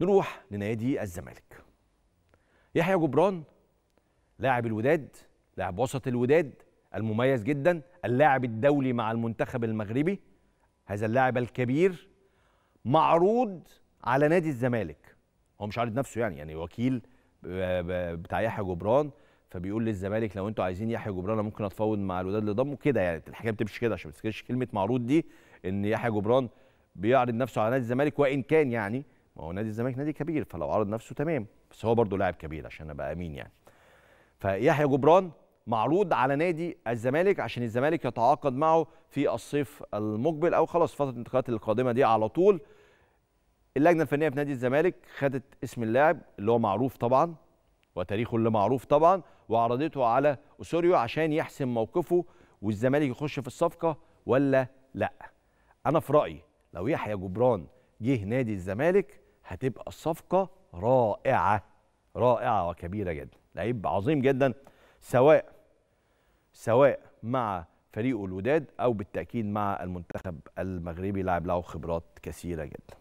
نروح لنادي الزمالك يحيى جبران لاعب الوداد لاعب وسط الوداد المميز جدا اللاعب الدولي مع المنتخب المغربي هذا اللاعب الكبير معروض على نادي الزمالك هو مش عارض نفسه يعني يعني وكيل بتاع يحيى جبران فبيقول للزمالك لو انتوا عايزين يحيى جبران انا ممكن اتفاوض مع الوداد لضمه كده يعني الحكايه بتمشي كده عشان ما تفتكرش كلمه معروض دي ان يحيى جبران بيعرض نفسه على نادي الزمالك وان كان يعني هو نادي الزمالك نادي كبير فلو عرض نفسه تمام بس هو برضه لاعب كبير عشان ابقى امين يعني فيحيى جبران معروض على نادي الزمالك عشان الزمالك يتعاقد معه في الصيف المقبل او خلاص فتره الانتقالات القادمه دي على طول اللجنه الفنيه في نادي الزمالك خدت اسم اللاعب اللي هو معروف طبعا وتاريخه اللي معروف طبعا وعرضته على اسوريو عشان يحسم موقفه والزمالك يخش في الصفقه ولا لا انا في رايي لو يحيى جبران جه نادي الزمالك هتبقى صفقه رائعه رائعه وكبيره جدا لعيب عظيم جدا سواء سواء مع فريقه الوداد او بالتاكيد مع المنتخب المغربي لاعب له خبرات كثيره جدا